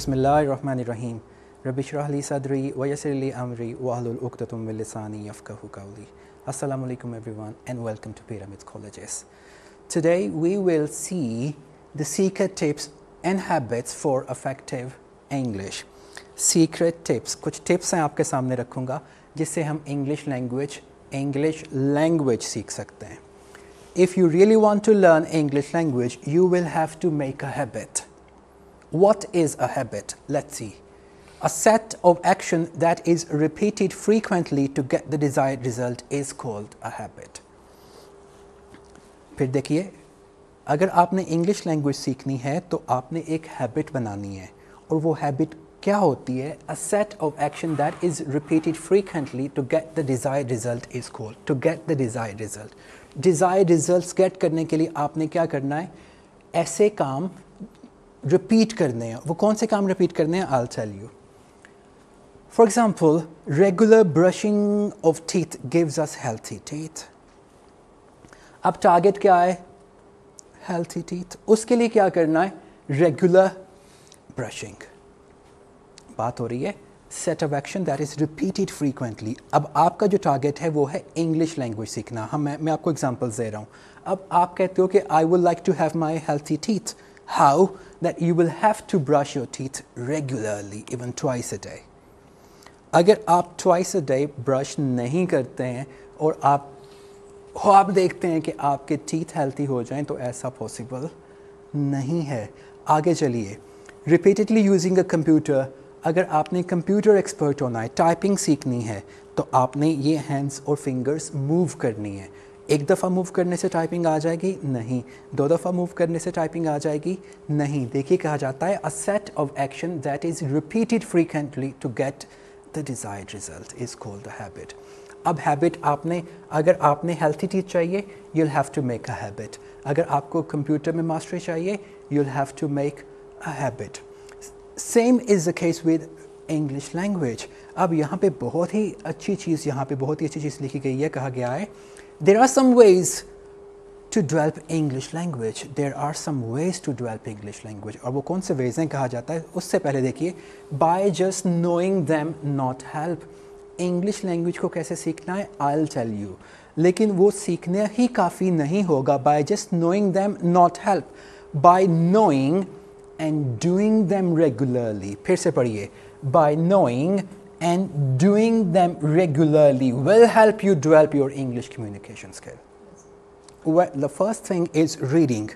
Bismillahir Rahmanir Rahim. Rabbi shrah sadri wa yassir li amri wa ahlul uqdatum min lisani yafqahu qawli. Assalamu alaikum everyone and welcome to Pyramids Colleges. Today we will see the secret tips and habits for effective English. Secret tips कुछ tips हैं आपके सामने रखूंगा जिससे हम English language English language सीख सकते हैं. If you really want to learn English language, you will have to make a habit. What is a habit? Let's see. A set of action that is repeated frequently to get the desired result is called a habit. फिर देखिए अगर आपने English language सीखनी है तो आपने एक habit बनानी है और वो हैबिट क्या होती है a set of action that is repeated frequently to get the desire result is called to get the desire result desire result get करने के लिए आपने क्या करना है ऐसे काम रिपीट करने हैं वो कौन से काम रिपीट करने हैं I tell you for example regular brushing of teeth gives us healthy teeth अब टारगेट क्या है हेल्थी टीथ उसके लिए क्या करना है रेगुलर ब्रशिंग बात हो रही है set of action that is repeated frequently अब आपका जो टारगेट है वो है इंग्लिश लैंग्वेज सीखना हम मैं, मैं आपको एग्जाम्पल्स दे रहा हूँ अब आप कहते हो कि I would like to have my healthy teeth How? That you will have to brush your teeth regularly, even twice a day. अगर आप ट्वाइस अ डे ब्रश नहीं करते हैं और आप हो आप देखते हैं कि आपके टीथ हेल्थी हो जाएं तो ऐसा पॉसिबल नहीं है आगे चलिए रिपीटेडली यूजिंग अ कंप्यूटर अगर आपने कंप्यूटर एक्सपर्ट होना है टाइपिंग सीखनी है तो आपने ये हैंड्स और फिंगर्स मूव करनी है एक दफ़ा मूव करने से टाइपिंग आ जाएगी नहीं दो दफ़ा मूव करने से टाइपिंग आ जाएगी नहीं देखिए कहा जाता है a set of action that is repeated frequently to get the desired result is called the habit अब हैबिट आपने अगर आपने हेल्थी टीथ चाहिए you'll have to make a habit अगर आपको कंप्यूटर में मास्टरी चाहिए you'll have to make a habit same is the case with English language अब यहाँ पे बहुत ही अच्छी चीज़ यहाँ पे बहुत ही अच्छी चीज़ लिखी गई है कहा गया है there are some ways to develop English language. There are some ways to develop English language. और वो कौन से ways हैं कहा जाता है उससे पहले देखिए by just knowing them not help. English language को कैसे सीखना है I'll tell you. लेकिन वो सीखने ही काफ़ी नहीं होगा By just knowing them not help. By knowing and doing them regularly. फिर से पढ़िए By knowing and doing them regularly will help you develop your English communication skill. Well, the first thing is reading.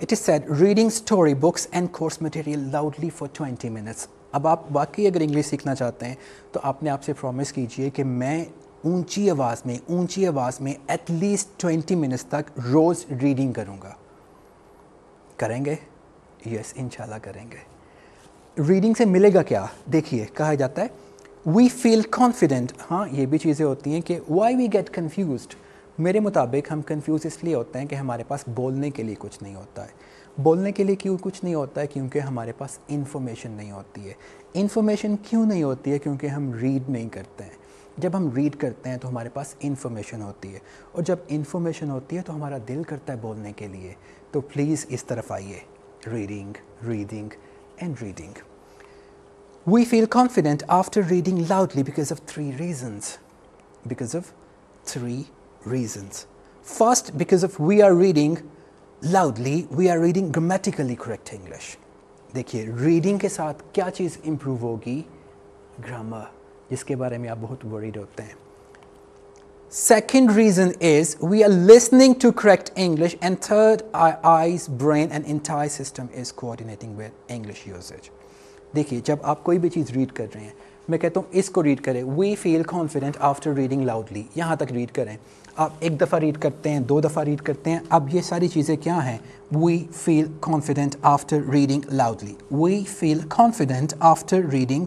It is said reading storybooks and course material loudly for 20 minutes. अब आप वाकई अगर English सीखना चाहते हैं तो आपने आपसे प्रॉमिस कीजिए कि मैं ऊंची आवाज़ में ऊंची आवाज़ में एटलीस्ट 20 मिनट्स तक रोज़ रीडिंग करूँगा करेंगे यस yes, इंशाल्लाह करेंगे रीडिंग से मिलेगा क्या देखिए कहा जाता है वी फील कॉन्फिडेंट हाँ ये भी चीज़ें होती हैं कि वाई वी गेट कन्फ्यूज मेरे मुताबिक हम कन्फ्यूज़ इसलिए होते हैं कि हमारे पास बोलने के लिए कुछ नहीं होता है बोलने के लिए क्यों कुछ नहीं होता है क्योंकि हमारे पास इन्फॉर्मेशन नहीं होती है इन्फॉर्मेशन क्यों नहीं होती है क्योंकि हम रीड नहीं करते हैं जब हम रीड करते हैं तो हमारे पास इन्फॉर्मेशन होती है और जब इन्फॉर्मेशन होती है तो हमारा दिल करता है बोलने के लिए तो प्लीज़ इस तरफ आइए reading reading and reading We feel confident after reading loudly because of three reasons. Because of three reasons. First, because of we are reading loudly, we are reading grammatically correct English. देखिए reading के साथ क्या चीज़ improve होगी grammar जिसके बारे में आप बहुत worried होते हैं Second reason is we are listening to correct English, and third, our eyes, brain, and entire system is coordinating with English usage. देखिए जब आप कोई भी चीज़ रीड कर रहे हैं मैं कहता हूँ इसको रीड करें we feel confident after reading loudly यहाँ तक रीड करें आप एक दफ़ा रीड करते हैं दो दफ़ा रीड करते हैं अब ये सारी चीज़ें क्या हैं we feel confident after reading loudly we feel confident after reading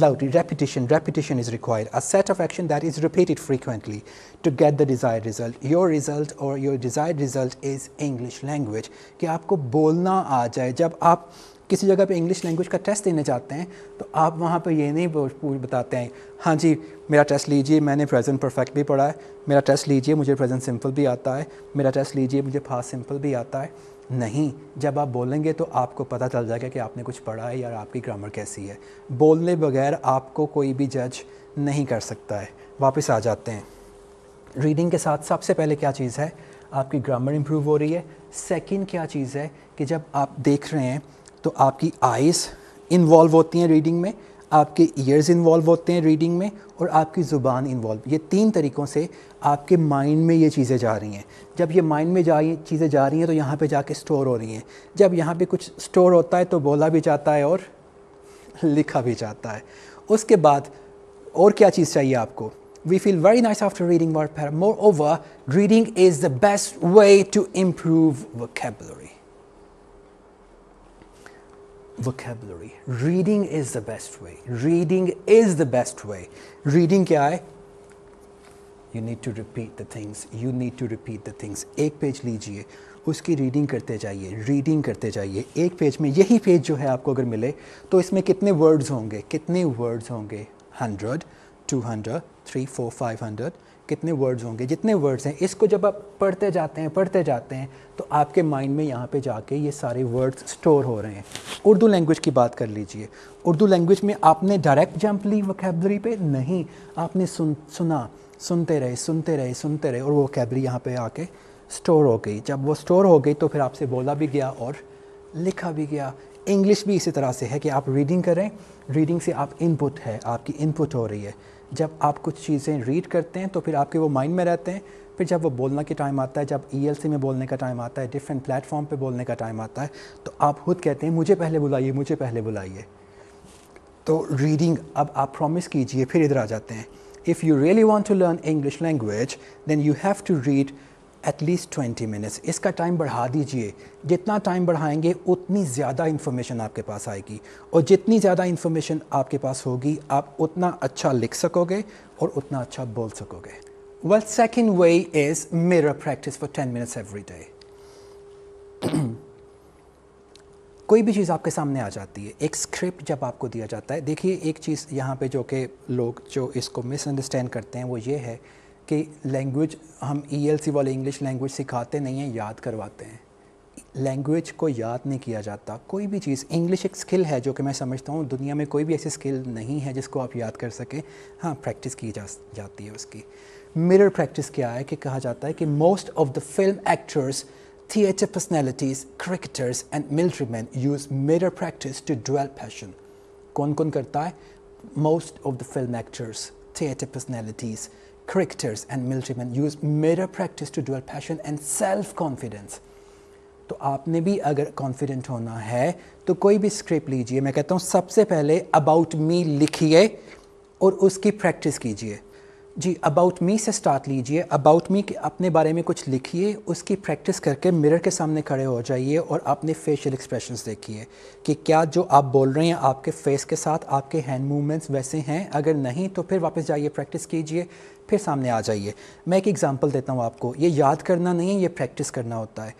loudly repetition repetition is required a set of action that is repeated frequently to get the desire result your result और your desire result is English language कि आपको बोलना आ जाए जब आप किसी जगह पे इंग्लिश लैंग्वेज का टेस्ट देने जाते हैं तो आप वहाँ पे ये नहीं पूछ बताते हैं हाँ जी मेरा टेस्ट लीजिए मैंने प्रेजेंट परफेक्ट भी पढ़ा है मेरा टेस्ट लीजिए मुझे प्रेजेंट सिंपल भी आता है मेरा टेस्ट लीजिए मुझे फास्ट सिंपल भी आता है नहीं जब आप बोलेंगे तो आपको पता चल जाएगा कि आपने कुछ पढ़ा है या आपकी ग्रामर कैसी है बोलने बगैर आपको कोई भी जज नहीं कर सकता है वापस आ जाते हैं रीडिंग के साथ सबसे पहले क्या चीज़ है आपकी ग्रामर इम्प्रूव हो रही है सेकेंड क्या चीज़ है कि जब आप देख रहे हैं तो आपकी आइज़ इन्वॉल्व होती हैं रीडिंग में आपके ईयर्स इन्वॉल्व होते हैं रीडिंग में और आपकी ज़ुबान इन्वॉल्व ये तीन तरीक़ों से आपके माइंड में ये चीज़ें जा रही हैं जब ये माइंड में जा चीज़ें जा रही हैं तो यहाँ पे जाके स्टोर हो रही हैं जब यहाँ पे कुछ स्टोर होता है तो बोला भी जाता है और लिखा भी जाता है उसके बाद और क्या चीज़ चाहिए आपको feel very nice after reading word word moreover reading is the best way to improve वो vocabulary. Reading is the best way. Reading is the best way. Reading kya hai? You need to repeat the things. You need to repeat the things. Ek page lijiye. उसकी reading करते जाइए reading करते जाइए एक page में यही page जो है आपको अगर मिले तो इसमें कितने वर्ड्स होंगे कितने वर्ड्स होंगे hundred two hundred three four five hundred कितने वर्ड्स होंगे जितने वर्ड्स हैं इसको जब आप पढ़ते जाते हैं पढ़ते जाते हैं तो आपके माइंड में यहाँ पे जाके ये सारे वर्ड्स स्टोर हो रहे हैं उर्दू लैंग्वेज की बात कर लीजिए उर्दू लैंग्वेज में आपने डायरेक्ट जंप ली वोकेबलरी पे नहीं आपने सुन सुना सुनते रहे सुनते रहे सुनते रहे और वो कैबरी यहाँ पर आके स्टोर हो गई जब वो स्टोर हो गई तो फिर आपसे बोला भी गया और लिखा भी गया इंग्लिश भी इसी तरह से है कि आप रीडिंग करें रीडिंग से आप इनपुट है आपकी इनपुट हो रही है जब आप कुछ चीज़ें रीड करते हैं तो फिर आपके वो माइंड में रहते हैं फिर जब वो बोलने के टाइम आता है जब ई e में बोलने का टाइम आता है डिफरेंट प्लेटफॉर्म पे बोलने का टाइम आता है तो आप खुद कहते हैं मुझे पहले बुलाइए मुझे पहले बुलाइए तो रीडिंग अब आप प्रॉमिस कीजिए फिर इधर आ जाते हैं if you really want to learn English language then you have to read at least twenty minutes इसका टाइम बढ़ा दीजिए जितना टाइम बढ़ाएंगे उतनी ज़्यादा इन्फॉर्मेशन आपके पास आएगी और जितनी ज़्यादा इन्फॉर्मेशन आपके पास होगी आप उतना अच्छा लिख सकोगे और उतना अच्छा बोल सकोगे well second way is mirror practice for ten minutes every day कोई भी चीज़ आपके सामने आ जाती है एक स्क्रिप्ट जब आपको दिया जाता है देखिए एक चीज़ यहाँ पे जो कि लोग जो इसको मिसअंडरस्टैंड करते हैं वो ये है कि लैंग्वेज हम सी e वाले इंग्लिश लैंग्वेज सिखाते नहीं हैं याद करवाते हैं लैंग्वेज को याद नहीं किया जाता कोई भी चीज़ इंग्लिश एक स्किल है जो कि मैं समझता हूँ दुनिया में कोई भी ऐसी स्किल नहीं है जिसको आप याद कर सकें हाँ प्रैक्टिस की जा जाती है उसकी मिरर प्रैक्टिस क्या है कि कहा जाता है कि most of the film actors theatre personalities cricketers and military man use mirror practice to dual fashion कौन कौन करता है most of the film actors theatre personalities cricketers and man use mirror practice to develop passion and self confidence तो आपने भी अगर confident होना है तो कोई भी स्क्रिप्ट लीजिए मैं कहता हूँ सबसे पहले अबाउट मी लिखिए और उसकी प्रैक्टिस कीजिए जी अबाउट मी से स्टार्ट लीजिए अबाउट मी के अपने बारे में कुछ लिखिए उसकी प्रैक्टिस करके मिरर के सामने खड़े हो जाइए और अपने फेशियल एक्सप्रेशन देखिए कि क्या जो आप बोल रहे हैं आपके फेस के साथ आपके हैंड मूवमेंट्स वैसे हैं अगर नहीं तो फिर वापस जाइए प्रैक्टिस कीजिए फिर सामने आ जाइए मैं एक एग्जांपल देता हूँ आपको ये याद करना नहीं है ये प्रैक्टिस करना होता है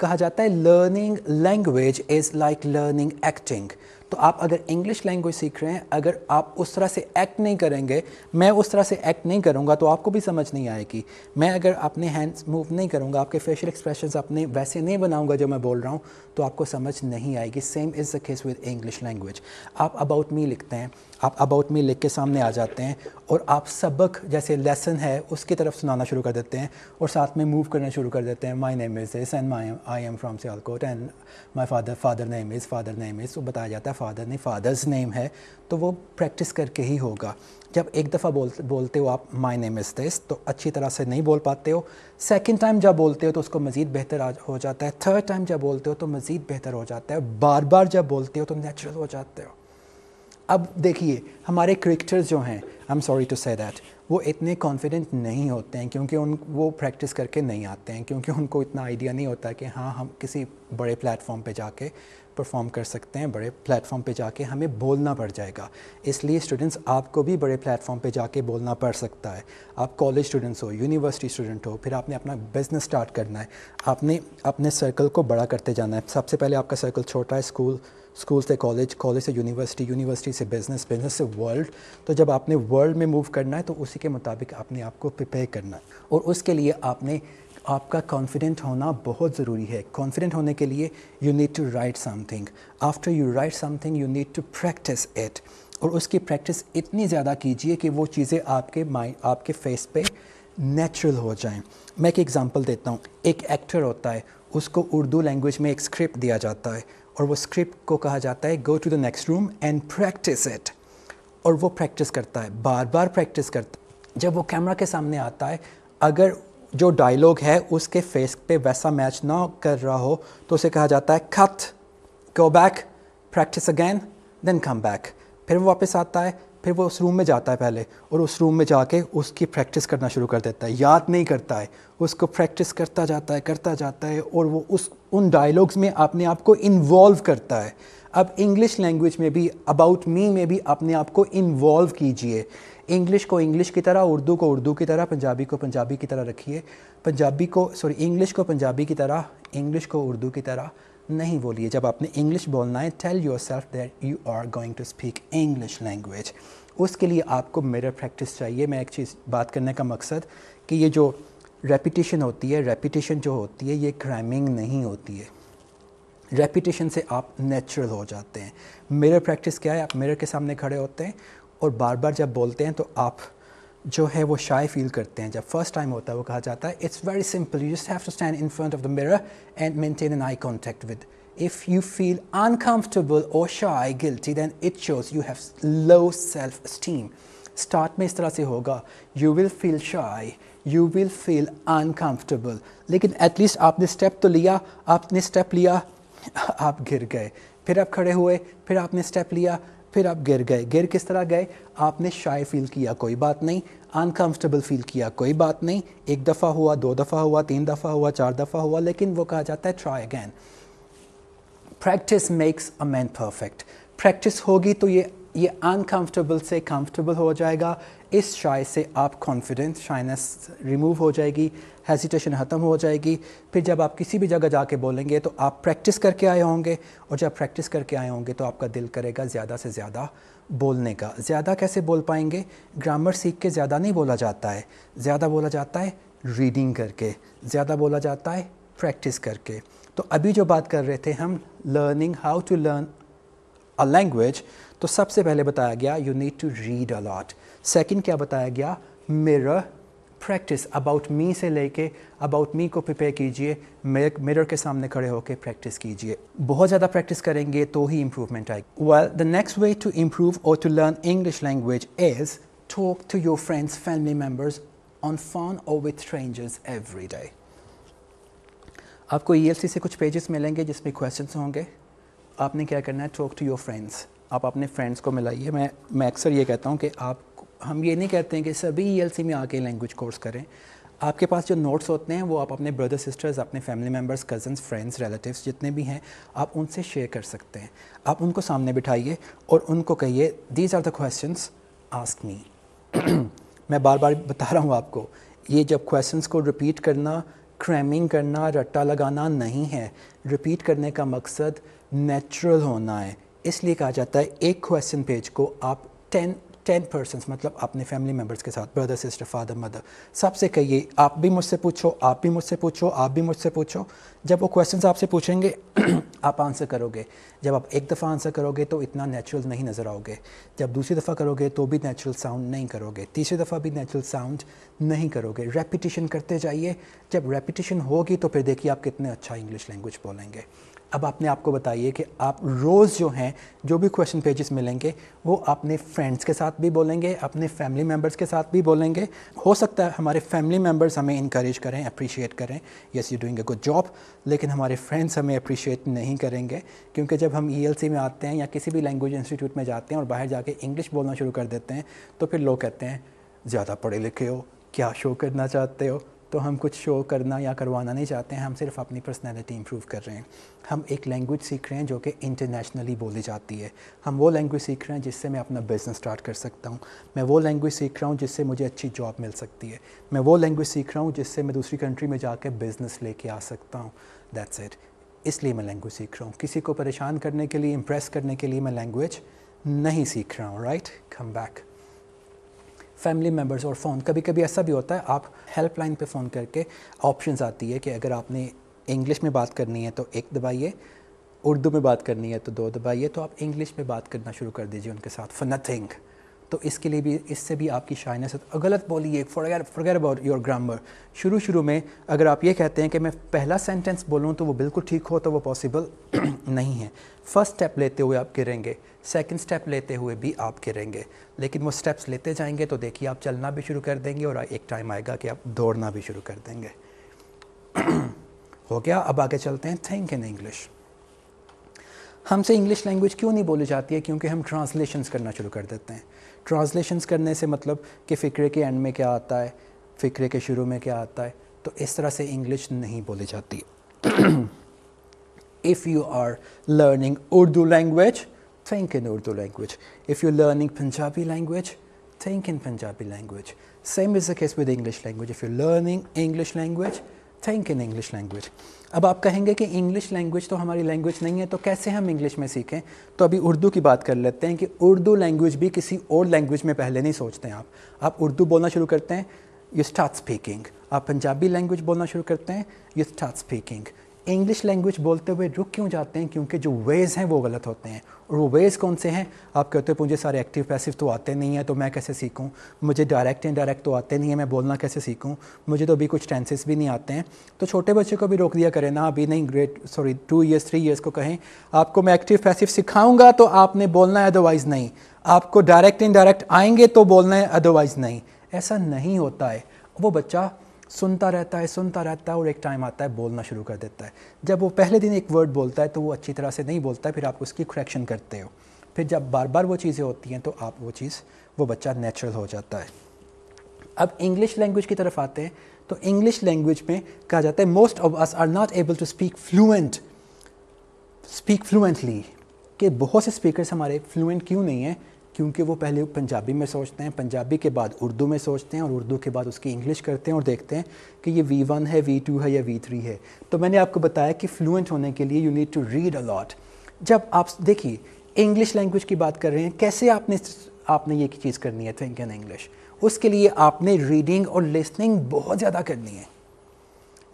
कहा जाता है learning language is like learning acting तो आप अगर इंग्लिश लैंग्वेज सीख रहे हैं अगर आप उस तरह से एक्ट नहीं करेंगे मैं उस तरह से एक्ट नहीं करूँगा तो आपको भी समझ नहीं आएगी मैं अगर अपने हैंड्स मूव नहीं करूँगा आपके फेशियल एक्सप्रेशन अपने वैसे नहीं बनाऊँगा जो मैं बोल रहा हूँ तो आपको समझ नहीं आएगी same is the case with English language आप अबाउट मी लिखते हैं आप अबाउट मी लिख के सामने आ जाते हैं और आप सबक जैसे लेसन है उसकी तरफ सुनाना शुरू कर देते हैं और साथ में मूव करना शुरू कर देते हैं my name is this and my I am from Sialkot and my father father name is father name is तो बताया जाता है फादर नहीं फादर्स नेम है तो वो प्रैक्टिस करके ही होगा जब एक दफ़ा बोल बोलते हो आप माई नेम इज़ दिस तो अच्छी तरह से नहीं बोल पाते हो सेकेंड टाइम जब बोलते हो तो उसको मज़ीद बेहतर हो जाता है थर्ड टाइम जब बोलते हो तो मज़ीद बेहतर हो जाता है बार बार जब बोलते हो तो नेचुरल हो जाते हो अब देखिए हमारे क्रिकेटर्स जो हैं I am sorry to say that वो इतने कॉन्फिडेंट नहीं होते हैं क्योंकि उन वो प्रैक्टिस करके नहीं आते हैं क्योंकि उनको इतना आइडिया नहीं होता कि हाँ हम किसी बड़े प्लेटफॉर्म पे जाके परफॉर्म कर सकते हैं बड़े प्लेटफॉर्म पे जाके हमें बोलना पड़ जाएगा इसलिए स्टूडेंट्स आपको भी बड़े प्लेटफॉर्म पे जाके बोलना पड़ सकता है आप कॉलेज स्टूडेंट्स हो यूनिवर्सिटी स्टूडेंट हो फिर आपने अपना बिजनेस स्टार्ट करना है आपने अपने सर्कल को बड़ा करते जाना है सबसे पहले आपका सर्कल छोटा है स्कूल स्कूल से कॉलेज कॉलेज से यूनिवर्सिटी यूनिवर्सिटी से बिज़नेस बिज़नेस से वर्ल्ड तो जब आपने वर्ल्ड में मूव करना है तो उसी के मुताबिक आपने आपको प्रिपेयर करना है और उसके लिए आपने आपका कॉन्फिडेंट होना बहुत ज़रूरी है कॉन्फिडेंट होने के लिए you need to write something after you write something you need to practise it और उसकी प्रैक्टिस इतनी ज़्यादा कीजिए कि वो चीज़ें आपके माइंड आपके फेस पे नेचुरल हो जाएं मैं एक एग्ज़ाम्पल देता हूँ एक एक्टर होता है उसको उर्दू लैंग्वेज में एक स्क्रिप्ट दिया जाता है और वो स्क्रिप्ट को कहा जाता है go to the next room and practise it और वो प्रैक्टिस करता है बार बार प्रैक्टिस करता है जब वो कैमरा के सामने आता है अगर जो डायलॉग है उसके फेस पे वैसा मैच ना कर रहा हो तो उसे कहा जाता है खत go back practise again then come back फिर वो वापस आता है फिर वो उस रूम में जाता है पहले और उस रूम में जाके उसकी प्रैक्टिस करना शुरू कर देता है याद नहीं करता है उसको प्रैक्टिस करता जाता है करता जाता है और वो उस उन डायलॉग्स में अपने आप को इन्वॉल्व करता है अब इंग्लिश लैंग्वेज में भी अबाउट मी में भी अपने आप को इन्वॉल्व कीजिए इंग्लिश को इंग्लिश की तरह उर्दू को उर्दू की तरह पंजाबी को पंजाबी की तरह रखिए पंजाबी को सॉरी इंग्लिश को पंजाबी की तरह इंग्लिश को उर्दू की तरह नहीं बोलिए जब आपने इंग्लिश बोलना है tell yourself that you are going to speak English language उसके लिए आपको मेरा प्रैक्टिस चाहिए मैं एक चीज़ बात करने का मकसद कि ये जो रेपिटेशन होती है रेपिटेशन जो होती है ये क्राइमिंग नहीं होती है रेपिटेशन से आप नेचुरल हो जाते हैं मिरर प्रैक्टिस क्या है आप मिरर के सामने खड़े होते हैं और बार बार जब बोलते हैं तो आप जो है वो शाय फील करते हैं जब फर्स्ट टाइम होता है वो कहा जाता है it's very simple you just have to stand in front of the mirror and maintain an eye contact with if you feel uncomfortable or shy guilty then it shows you have low self esteem. Start में इस तरह से होगा you will feel shy you will feel uncomfortable लेकिन at least आपने step तो लिया आपने स्टेप लिया आप गिर गए फिर आप खड़े हुए फिर आपने स्टेप लिया फिर आप गिर गए गिर किस तरह गए आपने शाय फील किया कोई बात नहीं अनकम्फर्टेबल फील किया कोई बात नहीं एक दफ़ा हुआ दो दफ़ा हुआ तीन दफ़ा हुआ चार दफ़ा हुआ लेकिन वो कहा जाता है try again practice makes a man perfect practice होगी तो ये ये अनकम्फर्टेबल से कंफर्टेबल हो जाएगा इस शाय से आप कॉन्फिडेंस शाइनेस रिमूव हो जाएगी हेजिटेशन ख़त्म हो जाएगी फिर जब आप किसी भी जगह जाके बोलेंगे तो आप प्रैक्टिस करके आए होंगे और जब प्रैक्टिस करके आए होंगे तो आपका दिल करेगा ज़्यादा से ज़्यादा बोलने का ज़्यादा कैसे बोल पाएंगे ग्रामर सीख के ज़्यादा नहीं बोला जाता है ज़्यादा बोला जाता है रीडिंग करके ज़्यादा बोला जाता है प्रैक्टिस करके तो अभी जो बात कर रहे थे हम learning how to learn a language तो सबसे पहले बताया गया you need to read a lot second क्या बताया गया मिरर प्रैक्टिस अबाउट मी से लेके अबाउट मी को प्रिपेयर कीजिए मिरर के सामने खड़े होकर प्रैक्टिस कीजिए बहुत ज़्यादा प्रैक्टिस करेंगे तो ही इम्प्रूवमेंट आएगी well the next way to improve और to learn English language is talk to your friends family members on phone और विथ स्ट्रेंजर्स एवरी डे आपको ई e से कुछ पेजेस मिलेंगे जिसमें क्वेश्चन होंगे आपने क्या करना है टॉक टू योर फ्रेंड्स आप अपने फ्रेंड्स को मिलाइए मैं मैं अक्सर ये कहता हूँ कि आप हम ये नहीं कहते हैं कि सभी ई e में आके लैंग्वेज कोर्स करें आपके पास जो नोट्स होते हैं वो आप अपने ब्रदर सिस्टर्स अपने family members cousins friends relatives जितने भी हैं आप उनसे शेयर कर सकते हैं आप उनको सामने बिठाइए और उनको कहिए these are the question ask me मैं बार बार बता रहा हूँ आपको ये जब क्वेश्चन को रिपीट करना क्रैमिंग करना रट्टा लगाना नहीं है रिपीट करने का मकसद नेचुरल होना है इसलिए कहा जाता है एक क्वेश्चन पेज को आप टेन टेन पर्सन मतलब अपने फैमिली मेम्बर्स के साथ ब्रदर सिस्टर फादर मदर सबसे कहिए आप भी मुझसे पूछो आप भी मुझसे पूछो आप भी मुझसे पूछो जब वो क्वेश्चन आपसे पूछेंगे आप आंसर करोगे जब आप एक दफ़ा आंसर करोगे तो इतना नेचुरल नहीं नज़र आओगे जब दूसरी दफ़ा करोगे तो भी नेचुरल साउंड नहीं करोगे तीसरी दफ़ा भी नेचुरल साउंड नहीं करोगे रेपिटिशन करते जाइए जब रेपिटेशन होगी तो फिर देखिए आप कितने अच्छा इंग्लिश लैंग्वेज बोलेंगे अब आपने आपको बताइए कि आप रोज़ जो हैं जो भी क्वेश्चन पेजेस मिलेंगे वो अपने फ्रेंड्स के साथ भी बोलेंगे अपने फैमिली मेम्बर्स के साथ भी बोलेंगे हो सकता है हमारे फैमिली मेम्बर्स हमें इनक्रेज करें अप्रिशिएट करें yes you doing a good job लेकिन हमारे फ्रेंड्स हमें अप्रिशिएट नहीं करेंगे क्योंकि जब हम ई e में आते हैं या किसी भी लैंग्वेज इंस्टीट्यूट में जाते हैं और बाहर जाके इंग्लिश बोलना शुरू कर देते हैं तो फिर लोग कहते हैं ज़्यादा पढ़े लिखे हो क्या शो करना चाहते हो तो हम कुछ शो करना या करवाना नहीं चाहते हैं हम सिर्फ अपनी पर्सनैलिटी इम्प्रूव कर रहे हैं हम एक लैंग्वेज सीख रहे हैं जो कि इंटरनेशनली बोली जाती है हम वो लैंग्वेज सीख रहे हैं जिससे मैं अपना बिज़नेस स्टार्ट कर सकता हूँ मैं वो लैंग्वेज सीख रहा हूँ जिससे मुझे अच्छी जॉब मिल सकती है मैं वो लैंग्वेज सीख रहा हूँ जिससे मैं दूसरी कंट्री में जाकर बिज़नेस लेके आ सकता हूँ दैट्स इट इसलिए मैं लैंग्वेज सीख रहा हूँ किसी को परेशान करने के लिए इम्प्रेस करने के लिए मैं लैंग्वेज नहीं सीख रहा हूँ right come back family members और फ़ोन कभी कभी ऐसा भी होता है आप हेल्पलाइन पे फ़ोन करके ऑप्शंस आती है कि अगर आपने इंग्लिश में बात करनी है तो एक दबाइए उर्दू में बात करनी है तो दो दबाइए तो आप इंग्लिश में बात करना शुरू कर दीजिए उनके साथ फॉर नथिंग तो इसके लिए भी इससे भी आपकी शाइनेस तो गलत बोलिए forget forget about your grammar शुरू शुरू में अगर आप ये कहते हैं कि मैं पहला सेंटेंस बोलूँ तो वो बिल्कुल ठीक हो तो वो पॉसिबल नहीं है फर्स्ट स्टेप लेते हुए आप गिरेंगे सेकंड स्टेप लेते हुए भी आप गिरेंगे लेकिन वो स्टेप्स लेते जाएंगे तो देखिए आप चलना भी शुरू कर देंगे और एक टाइम आएगा कि आप दौड़ना भी शुरू कर देंगे हो गया अब आगे चलते हैं थिंक इन इंग्लिश हमसे इंग्लिश लैंग्वेज क्यों नहीं बोली जाती है क्योंकि हम ट्रांसलेशंस करना शुरू कर देते हैं ट्रांसलेशंस करने से मतलब कि फ़िक्रे के एंड में क्या आता है फ़िक्रे के शुरू में क्या आता है तो इस तरह से इंग्लिश नहीं बोली जाती if you are learning Urdu language think in Urdu language if you learning Punjabi language think in Punjabi language same is the case with English language if you learning English language think in English language अब आप कहेंगे कि English language तो हमारी language नहीं है तो कैसे हम इंग्लिश में सीखें तो अभी उर्दू की बात कर लेते हैं कि उर्दू लैंग्वेज भी किसी और लैंग्वेज में पहले नहीं सोचते हैं आप आप उर्दू बोलना शुरू करते हैं यू स्टार्ट स्पीकिंग आप पंजाबी लैंग्वेज बोलना शुरू करते हैं you start speaking English language बोलते हुए रुक क्यों जाते हैं क्योंकि जो वेज़ हैं वो गलत होते हैं और वो वेज़ कौन से हैं आप कहते हो मुझे सारे एक्टिव पैसिव तो आते नहीं हैं तो मैं कैसे सीखूं मुझे डायरेक्ट इनडायरेक्ट तो आते नहीं है मैं बोलना कैसे सीखूं मुझे तो अभी कुछ टेंसेस भी नहीं आते हैं तो छोटे बच्चे को भी रोक दिया करें ना अभी नहीं great sorry two years three years को कहें आपको मैं एक्टिव पैसिव सिखाऊंगा तो आपने बोलना है अदरवाइज़ नहीं आपको डायरेक्ट इनडायरेक्ट आएंगे तो बोलना है अदरवाइज़ नहीं ऐसा नहीं होता है वो बच्चा सुनता रहता है सुनता रहता है और एक टाइम आता है बोलना शुरू कर देता है जब वो पहले दिन एक वर्ड बोलता है तो वो अच्छी तरह से नहीं बोलता है फिर आप उसकी करेक्शन करते हो फिर जब बार बार वो चीज़ें होती हैं तो आप वो चीज़ वो बच्चा नेचुरल हो जाता है अब इंग्लिश लैंग्वेज की तरफ आते हैं तो इंग्लिश लैंग्वेज में कहा जाता है most of us are not able to speak fluent speak fluently कि बहुत से स्पीकर्स हमारे फ्लुएंट क्यों नहीं हैं क्योंकि वो पहले पंजाबी में सोचते हैं पंजाबी के बाद उर्दू में सोचते हैं और उर्दू के बाद उसकी इंग्लिश करते हैं और देखते हैं कि ये वी वन है वी टू है या वी थ्री है तो मैंने आपको बताया कि फ्लुएंट होने के लिए you need to read a lot जब आप देखिए इंग्लिश लैंग्वेज की बात कर रहे हैं कैसे आपने आपने ये चीज़ करनी है थिंक इन इंग्लिश उसके लिए आपने रीडिंग और लिसनिंग बहुत ज़्यादा करनी है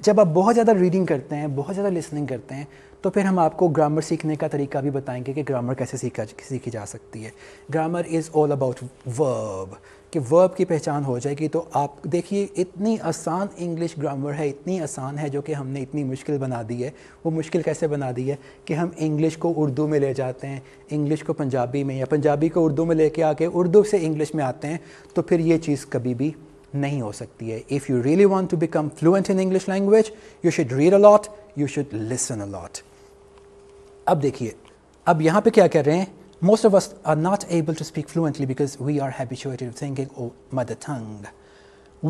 जब आप बहुत ज़्यादा रीडिंग करते हैं बहुत ज़्यादा लिसनिंग करते हैं तो फिर हम आपको ग्रामर सीखने का तरीका भी बताएंगे कि ग्रामर कैसे सीखा सीखी जा सकती है grammar is all about verb कि वर्ब की पहचान हो जाएगी तो आप देखिए इतनी आसान इंग्लिश ग्रामर है इतनी आसान है जो कि हमने इतनी मुश्किल बना दी है वो मुश्किल कैसे बना दी है कि हम इंग्लिश को उर्दू में ले जाते हैं इंग्लिश को पंजाबी में या पंजाबी को उर्दू में लेके आके उर्दू से इंग्लिश में आते हैं तो फिर ये चीज़ कभी भी नहीं हो सकती है if you really want to become fluent in English language you should read a lot you should listen a lot अब देखिए अब यहाँ पे क्या कर रहे हैं most of us are not able to speak fluently because we are habituated thinking our mother tongue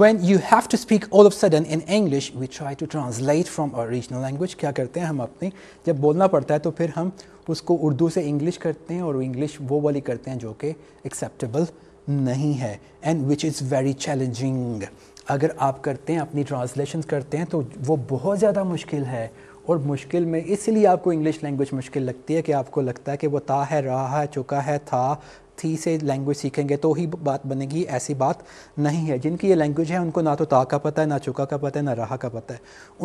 when you have to speak all of sudden in English we try to translate from our regional language क्या करते हैं हम अपने जब बोलना पड़ता है तो फिर हम उसको उर्दू से इंग्लिश करते हैं और इंग्लिश वो वाली करते हैं जो कि एक्सेप्टेबल नहीं है and which is very challenging अगर आप करते हैं अपनी ट्रांसलेशन करते हैं तो वो बहुत ज़्यादा मुश्किल है और मुश्किल में इसलिए आपको इंग्लिश लैंग्वेज मुश्किल लगती है कि आपको लगता है कि वो ता है रहा है चुका है था थी से लैंग्वेज सीखेंगे तो ही बात बनेगी ऐसी बात नहीं है जिनकी ये लैंग्वेज है उनको ना तो ता का पता है ना चुका का पता है ना रहा का पता है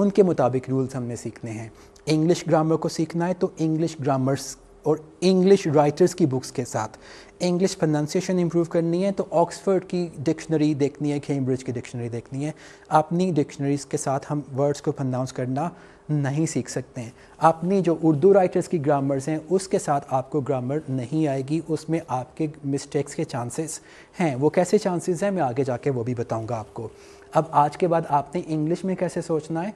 उनके मुताबिक रूल्स हमने सीखने हैं इंग्लिश ग्रामर को सीखना है तो इंग्लिश ग्रामर्स और इंग्लिश राइटर्स की बुक्स के साथ इंग्लिश प्रोनाउंसिएशन इंप्रूव करनी है तो ऑक्सफर्ड की डिक्शनरी देखनी है कैम्ब्रिज की डिक्शनरी देखनी है अपनी डिक्शनरीज़ के साथ हम वर्ड्स को प्रोनाउंस करना नहीं सीख सकते हैं अपनी जो उर्दू राइटर्स की ग्रामर्स हैं उसके साथ आपको ग्रामर नहीं आएगी उसमें आपके मिस्टेक्स के चांसेस हैं वो कैसे चांसेस हैं मैं आगे जाके वो भी बताऊंगा आपको अब आज के बाद आपने इंग्लिश में कैसे सोचना है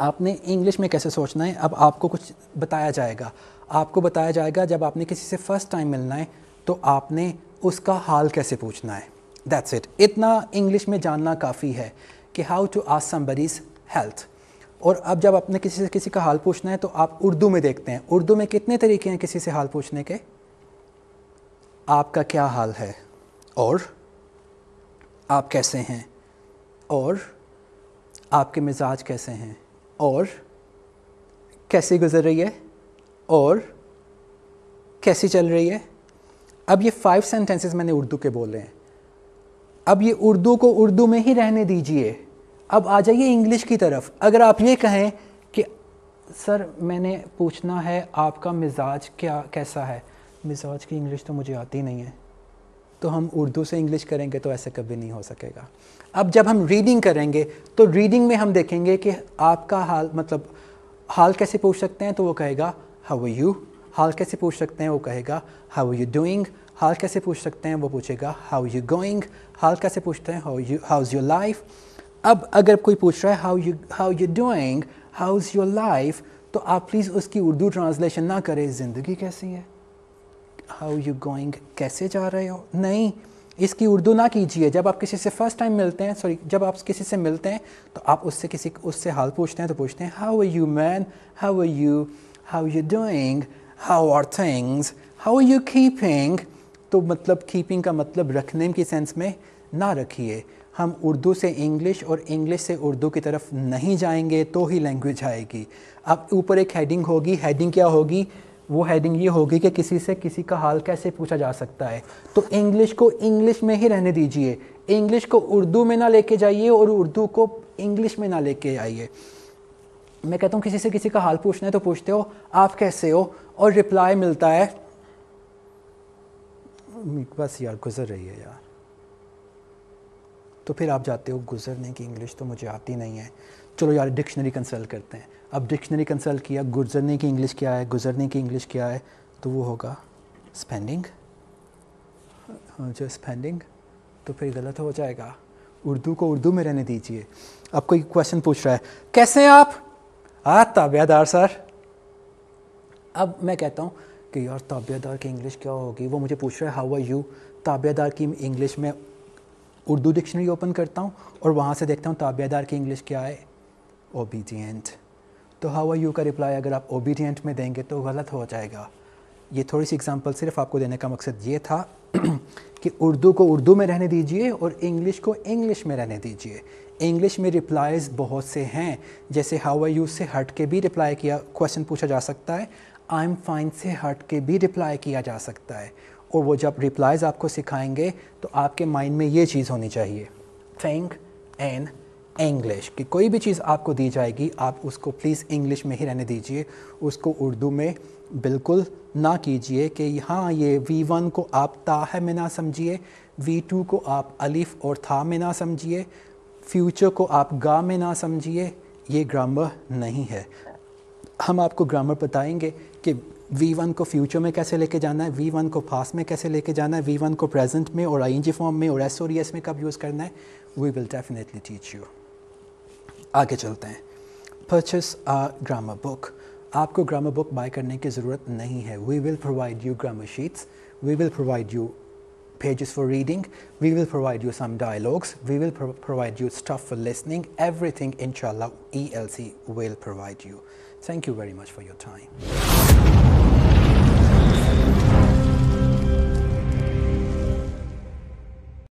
आपने इंग्लिश में कैसे सोचना है अब आपको कुछ बताया जाएगा आपको बताया जाएगा जब आपने किसी से फ़र्स्ट टाइम मिलना है तो आपने उसका हाल कैसे पूछना है दैट्स इट इतना इंग्लिश में जानना काफ़ी है कि how to ask somebody's health और अब जब आपने किसी से किसी का हाल पूछना है तो आप उर्दू में देखते हैं उर्दू में कितने तरीके हैं किसी से हाल पूछने के आपका क्या हाल है और आप कैसे हैं और आपके मिजाज कैसे हैं और कैसी गुजर रही है और कैसी चल रही है अब ये फाइव सेंटेंसेस मैंने उर्दू के बोले हैं अब ये उर्दू को उर्दू में ही रहने दीजिए अब आ जाइए इंग्लिश की तरफ अगर आप ये कहें कि सर मैंने पूछना है आपका मिजाज क्या कैसा है मिजाज की इंग्लिश तो मुझे आती नहीं है तो हम उर्दू से इंग्लिश करेंगे तो ऐसा कभी नहीं हो सकेगा अब जब हम रीडिंग करेंगे तो रीडिंग में हम देखेंगे कि आपका हाल मतलब हाल कैसे पूछ सकते हैं तो वो कहेगा हाउ यू हाल कैसे पूछ सकते हैं वो कहेगा हाउ यू डूइंग हाल कैसे पूछ सकते हैं वो पूछेगा हाउ यू गोइंग हाल कैसे पूछते हैं how you how is your life अब अगर कोई पूछ रहा है how you how you doing how is your life तो आप प्लीज़ उसकी उर्दू ट्रांसलेशन ना करें ज़िंदगी कैसी है हाउ यू गोइंग कैसे जा रहे हो नहीं इसकी उर्दू ना कीजिए जब आप किसी से फर्स्ट टाइम मिलते हैं सॉरी जब आप किसी से मिलते हैं तो आप उससे किसी उससे हाल पूछते हैं तो पूछते हैं how are you man how are you how you doing how are things how are you keeping तो मतलब कीपिंग का मतलब रखने की सेंस में ना रखिए हम उर्दू से इंग्लिश और इंग्लिश से उर्दू की तरफ नहीं जाएंगे तो ही लैंग्वेज आएगी अब ऊपर एक हेडिंग होगी हेडिंग क्या होगी वो हेडिंग ये होगी कि किसी से किसी का हाल कैसे पूछा जा सकता है तो इंग्लिश को इंग्लिश में ही रहने दीजिए इंग्लिश को उर्दू में ना लेके जाइए और उर्दू को इंग्लिश में ना लेके आइए मैं कहता हूँ किसी से किसी का हाल पूछना है तो पूछते हो आप कैसे हो और रिप्लाई मिलता है बस यार गुजर रही है यार तो फिर आप जाते हो गुजरने की इंग्लिश तो मुझे आती नहीं है चलो यार डिक्शनरी कंसल्ट करते हैं अब डिक्शनरी कंसल्ट किया गुजरने की इंग्लिश क्या है गुजरने की इंग्लिश क्या है तो वो होगा स्पेंडिंग जो स्पेंडिंग तो फिर गलत हो जाएगा उर्दू को उर्दू में रहने दीजिए आपको एक क्वेश्चन पूछ रहा है कैसे हैं आप आ हाँ, ताबियादार सर अब मैं कहता हूँ कि यार ताबियादार की इंग्लिश क्या होगी वो मुझे पूछ रहा है हाउ आर यू ताबियादार की इंग्लिश में उर्दू डिक्शनरी ओपन करता हूँ और वहाँ से देखता हूँ ताबेदार की इंग्लिश क्या है ओबीडियंट तो हाउ यू का रिप्लाई अगर आप ओबीडियंट में देंगे तो गलत हो जाएगा ये थोड़ी सी एग्जांपल सिर्फ आपको देने का मकसद ये था कि उर्दू को उर्दू में रहने दीजिए और इंग्लिश को इंग्लिश में रहने दीजिए इंग्लिश में रिप्लाइज़ बहुत से हैं जैसे हाउ यू से हट के भी रिप्लाई किया क्वेश्चन पूछा जा सकता है आई एम फाइन से हट के भी रिप्लाई किया जा सकता है और वो जब रिप्लाइज आपको सिखाएंगे तो आपके माइंड में ये चीज़ होनी चाहिए थिंक एंड इंग्लिश कि कोई भी चीज़ आपको दी जाएगी आप उसको प्लीज़ इंग्लिश में ही रहने दीजिए उसको उर्दू में बिल्कुल ना कीजिए कि हाँ ये वी वन को आप ताह में ना समझिए वी टू को आप अलिफ और था में ना समझिए फ्यूचर को आप गा में ना समझिए ये ग्रामर नहीं है हम आपको ग्रामर बताएंगे कि वी वन को फ्यूचर में कैसे लेके जाना है वी वन को पास में कैसे लेके जाना है वी वन को प्रेजेंट में और आई फॉर्म में और एस ओ में कब यूज़ करना है we will definitely teach you आगे चलते हैं परचेस आ ग्रामर बुक आपको ग्रामर बुक बाय करने की ज़रूरत नहीं है we will provide you grammar sheets we will provide you pages for reading we will provide you some dialogues we will provide you stuff for listening एवरी थिंग in Shala E L C will provide you thank you very much for your time